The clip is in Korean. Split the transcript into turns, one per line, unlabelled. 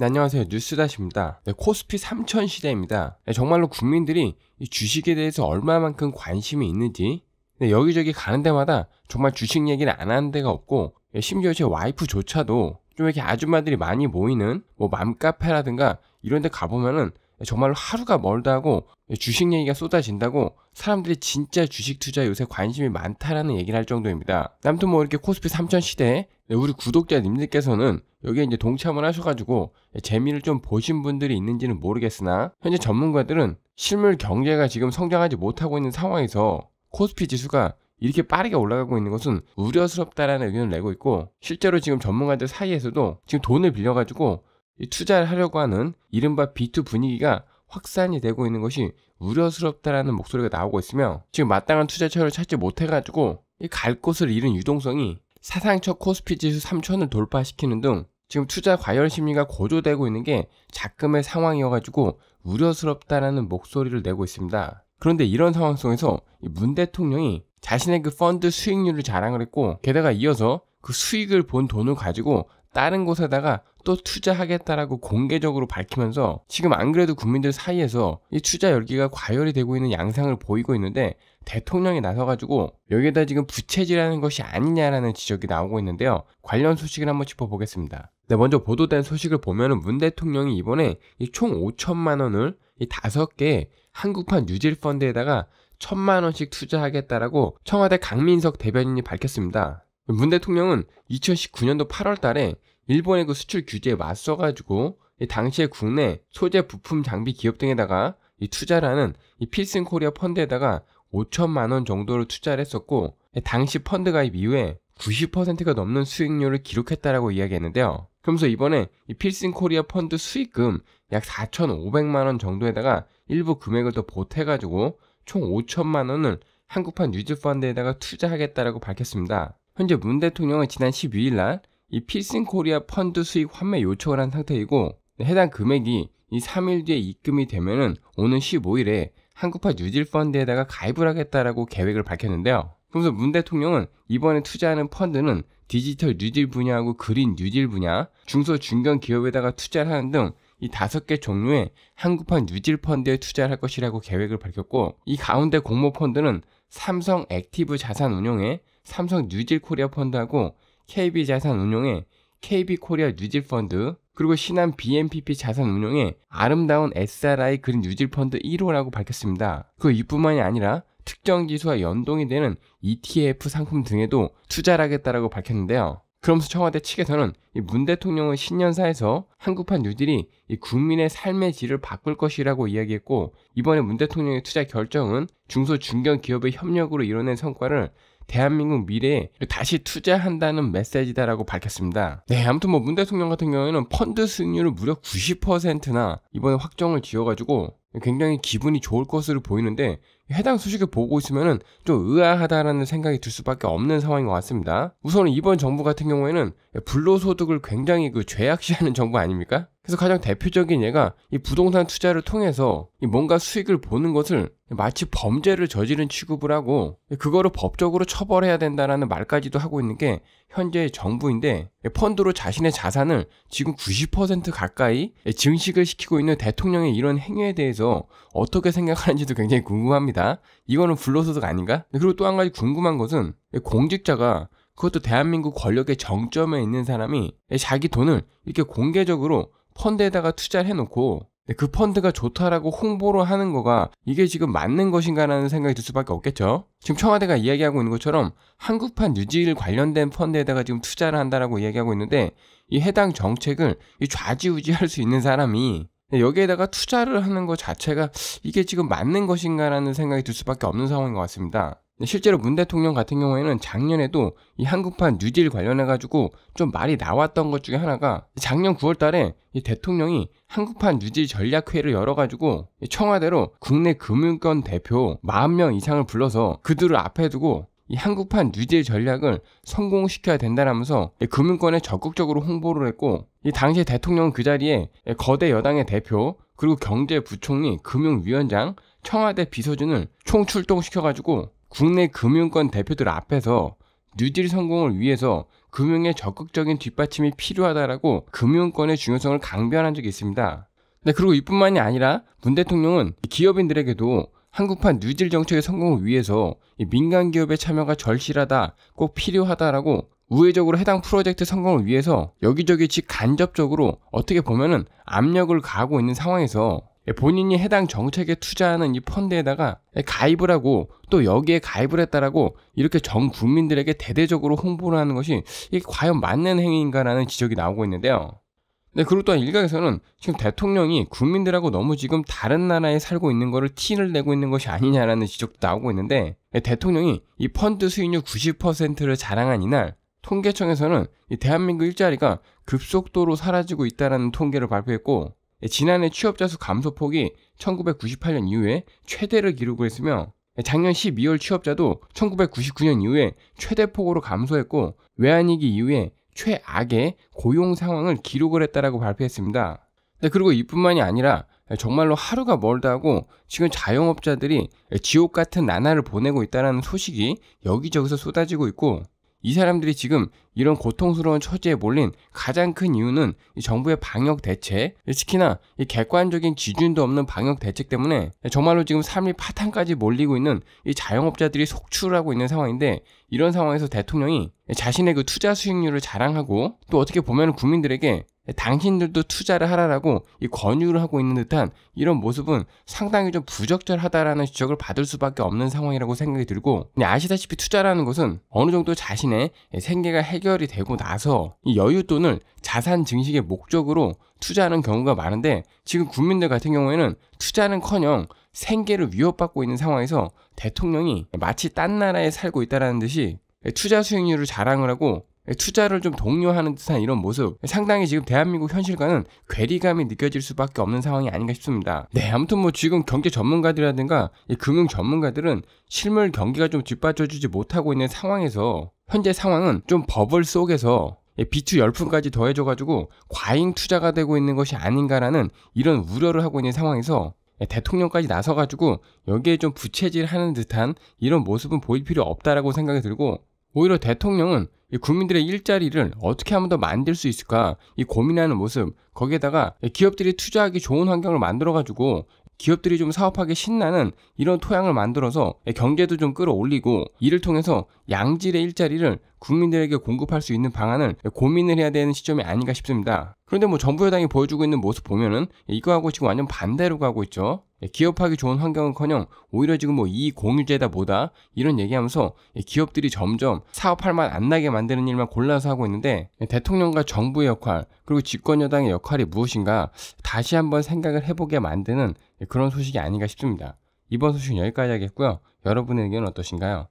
네, 안녕하세요. 뉴스다시입니다. 네, 코스피 3천 시대입니다. 네, 정말로 국민들이 이 주식에 대해서 얼마만큼 관심이 있는지 네, 여기저기 가는 데마다 정말 주식 얘기를 안 하는 데가 없고 네, 심지어 제 와이프조차도 좀 이렇게 아줌마들이 많이 모이는 뭐 맘카페라든가 이런 데 가보면은 네, 정말로 하루가 멀다 하고 주식 얘기가 쏟아진다고 사람들이 진짜 주식 투자 요새 관심이 많다라는 얘기를 할 정도입니다. 아무튼 뭐 이렇게 코스피 3천 시대에 네, 우리 구독자님들께서는 여기에 이제 동참을 하셔가지고 재미를 좀 보신 분들이 있는지는 모르겠으나 현재 전문가들은 실물 경제가 지금 성장하지 못하고 있는 상황에서 코스피 지수가 이렇게 빠르게 올라가고 있는 것은 우려스럽다라는 의견을 내고 있고 실제로 지금 전문가들 사이에서도 지금 돈을 빌려가지고 투자를 하려고 하는 이른바 B2 분위기가 확산이 되고 있는 것이 우려스럽다라는 목소리가 나오고 있으며 지금 마땅한 투자처를 찾지 못해가지고 갈 곳을 잃은 유동성이 사상초 코스피 지수 3천을 돌파시키는 등 지금 투자 과열 심리가 고조되고 있는 게자금의 상황이어가지고 우려스럽다라는 목소리를 내고 있습니다. 그런데 이런 상황 속에서 문 대통령이 자신의 그 펀드 수익률을 자랑을 했고 게다가 이어서 그 수익을 본 돈을 가지고 다른 곳에다가 또 투자하겠다라고 공개적으로 밝히면서 지금 안 그래도 국민들 사이에서 이 투자 열기가 과열이 되고 있는 양상을 보이고 있는데 대통령이 나서가지고 여기에다 지금 부채질하는 것이 아니냐라는 지적이 나오고 있는데요. 관련 소식을 한번 짚어보겠습니다. 네, 먼저 보도된 소식을 보면 문 대통령이 이번에 이총 5천만 원을 이 다섯 개 한국판 뉴질 펀드에다가 천만 원씩 투자하겠다라고 청와대 강민석 대변인이 밝혔습니다. 문 대통령은 2019년도 8월 달에 일본의 그 수출 규제에 맞서가지고 당시에 국내 소재 부품 장비 기업 등에다가 이 투자라는 이 필승 코리아 펀드에다가 5천만 원 정도를 투자를 했었고 당시 펀드 가입 이후에 90%가 넘는 수익률을 기록했다라고 이야기했는데요. 그러면서 이번에 이 필승 코리아 펀드 수익금 약 4,500만 원 정도에다가 일부 금액을 더 보태가지고 총 5천만 원을 한국판 뉴즈펀드에다가 투자하겠다라고 밝혔습니다. 현재 문 대통령은 지난 12일 날이 필승 코리아 펀드 수익 환매 요청을 한 상태이고 해당 금액이 이 3일 뒤에 입금이 되면은 오는 15일에 한국파 뉴질펀드에다가 가입을 하겠다라고 계획을 밝혔는데요. 그러면서 문 대통령은 이번에 투자하는 펀드는 디지털 뉴딜 분야하고 그린 뉴딜 분야, 중소 중견 기업에다가 투자를 하는 등 이 다섯 개 종류의 한국판 뉴딜 펀드에 투자를 할 것이라고 계획을 밝혔고 이 가운데 공모 펀드는 삼성 액티브 자산 운용에 삼성 뉴딜 코리아 펀드하고 KB 자산운용에 KB코리아 뉴질펀드 그리고 신한 BNPP 자산운용에 아름다운 SRI 그린 뉴질펀드 1호라고 밝혔습니다. 그 이뿐만이 아니라 특정 지수와 연동이 되는 ETF 상품 등에도 투자를 하겠다라고 밝혔는데요. 그러면서 청와대 측에서는 문 대통령의 신년사에서 한국판 뉴딜이 국민의 삶의 질을 바꿀 것이라고 이야기했고 이번에 문 대통령의 투자 결정은 중소 중견 기업의 협력으로 이뤄낸 성과를 대한민국 미래에 다시 투자한다는 메시지다라고 밝혔습니다. 네, 아무튼 뭐 문 대통령 같은 경우에는 펀드 수익률을 무려 90%나 이번에 확정을 지어가지고 굉장히 기분이 좋을 것으로 보이는데 해당 소식을 보고 있으면좀 의아하다라는 생각이 들 수밖에 없는 상황인 것 같습니다. 우선 이번 정부 같은 경우에는 불로소득을 굉장히 그 죄악시하는 정부 아닙니까? 그래서 가장 대표적인 예가 이 부동산 투자를 통해서 뭔가 수익을 보는 것을 마치 범죄를 저지른 취급을 하고 그거를 법적으로 처벌해야 된다는 말까지도 하고 있는 게 현재의 정부인데 펀드로 자신의 자산을 지금 90% 가까이 증식을 시키고 있는 대통령의 이런 행위에 대해서 어떻게 생각하는지도 굉장히 궁금합니다. 있니다 이거는 불로소득 아닌가? 그리고 또 한 가지 궁금한 것은 공직자가 그것도 대한민국 권력의 정점에 있는 사람이 자기 돈을 이렇게 공개적으로 펀드에다가 투자를 해놓고 그 펀드가 좋다라고 홍보를 하는 거가 이게 지금 맞는 것인가라는 생각이 들 수밖에 없겠죠. 지금 청와대가 이야기하고 있는 것처럼 한국판 유지 관련된 펀드에다가 지금 투자를 한다라고 이야기하고 있는데 이 해당 정책을 좌지우지할 수 있는 사람이 여기에다가 투자를 하는 것 자체가 이게 지금 맞는 것인가라는 생각이 들 수밖에 없는 상황인 것 같습니다. 실제로 문 대통령 같은 경우에는 작년에도 이 한국판 뉴딜 관련해가지고 좀 말이 나왔던 것 중에 하나가 작년 9월 달에 이 대통령이 한국판 뉴딜 전략회의를 열어가지고 청와대로 국내 금융권 대표 40명 이상을 불러서 그들을 앞에 두고 이 한국판 뉴딜 전략을 성공시켜야 된다라면서 금융권에 적극적으로 홍보를 했고 이 당시 대통령 은그 자리에 거대 여당의 대표 그리고 경제부총리 금융위원장 청와대 비서진을 총출동시켜가지고 국내 금융권 대표들 앞에서 뉴딜 성공을 위해서 금융의 적극적인 뒷받침이 필요하다라고 금융권의 중요성을 강변한 적이 있습니다. 네, 그리고 이뿐만이 아니라 문 대통령은 기업인들에게도 한국판 뉴딜 정책의 성공을 위해서 민간 기업의 참여가 절실하다, 꼭 필요하다라고 우회적으로 해당 프로젝트 성공을 위해서 여기저기 직간접적으로 어떻게 보면은 압력을 가하고 있는 상황에서 예, 본인이 해당 정책에 투자하는 이 펀드에다가 예, 가입을 하고 또 여기에 가입을 했다라고 이렇게 전 국민들에게 대대적으로 홍보를 하는 것이 이게 과연 맞는 행위인가라는 지적이 나오고 있는데요. 네, 그리고 또한 일각에서는 지금 대통령이 국민들하고 너무 지금 다른 나라에 살고 있는 거를 티를 내고 있는 것이 아니냐라는 지적도 나오고 있는데 네, 대통령이 이 펀드 수익률 90%를 자랑한 이날 통계청에서는 이 대한민국 일자리가 급속도로 사라지고 있다라는 통계를 발표했고 네, 지난해 취업자 수 감소폭이 1998년 이후에 최대를 기록했으며 네, 작년 12월 취업자도 1999년 이후에 최대폭으로 감소했고 외환위기 이후에 최악의 고용 상황을 기록을 했다라고 발표했습니다. 네, 그리고 이뿐만이 아니라 정말로 하루가 멀다고 지금 자영업자들이 지옥 같은 나날을 보내고 있다는 소식이 여기저기서 쏟아지고 있고 이 사람들이 지금 이런 고통스러운 처지에 몰린 가장 큰 이유는 정부의 방역 대책, 특히나 객관적인 기준도 없는 방역 대책 때문에 정말로 지금 삶이 파탄까지 몰리고 있는 이 자영업자들이 속출하고 있는 상황인데 이런 상황에서 대통령이 자신의 그 투자 수익률을 자랑하고 또 어떻게 보면 국민들에게 당신들도 투자를 하라라고 이 권유를 하고 있는 듯한 이런 모습은 상당히 좀 부적절하다라는 지적을 받을 수밖에 없는 상황이라고 생각이 들고 아시다시피 투자라는 것은 어느 정도 자신의 생계가 해결이 되고 나서 이 여유 돈을 자산 증식의 목적으로 투자하는 경우가 많은데 지금 국민들 같은 경우에는 투자는커녕 생계를 위협받고 있는 상황에서 대통령이 마치 딴 나라에 살고 있다라는 듯이 투자 수익률을 자랑을 하고 투자를 좀 독려하는 듯한 이런 모습 상당히 지금 대한민국 현실과는 괴리감이 느껴질 수밖에 없는 상황이 아닌가 싶습니다. 네 아무튼 뭐 지금 경제 전문가들이라든가 금융 전문가들은 실물 경기가 좀 뒷받쳐주지 못하고 있는 상황에서 현재 상황은 좀 버블 속에서 비추 열풍까지 더해져가지고 과잉 투자가 되고 있는 것이 아닌가라는 이런 우려를 하고 있는 상황에서 대통령까지 나서가지고 여기에 좀 부채질하는 듯한 이런 모습은 보일 필요 없다라고 생각이 들고 오히려 대통령은 국민들의 일자리를 어떻게 하면 더 만들 수 있을까 이 고민하는 모습 거기에다가 기업들이 투자하기 좋은 환경을 만들어 가지고 기업들이 좀 사업하기 신나는 이런 토양을 만들어서 경제도 좀 끌어올리고 이를 통해서 양질의 일자리를 국민들에게 공급할 수 있는 방안을 고민을 해야 되는 시점이 아닌가 싶습니다. 그런데 뭐 정부 여당이 보여주고 있는 모습 보면은 이거하고 지금 완전 반대로 가고 있죠. 예, 기업하기 좋은 환경은커녕 오히려 지금 뭐 이 공유제다 뭐다 이런 얘기하면서 기업들이 점점 사업할 맛안 나게 만드는 일만 골라서 하고 있는데 예, 대통령과 정부의 역할 그리고 집권 여당의 역할이 무엇인가 다시 한번 생각을 해보게 만드는 예, 그런 소식이 아닌가 싶습니다. 이번 소식은 여기까지 하겠고요. 여러분의 의견은 어떠신가요?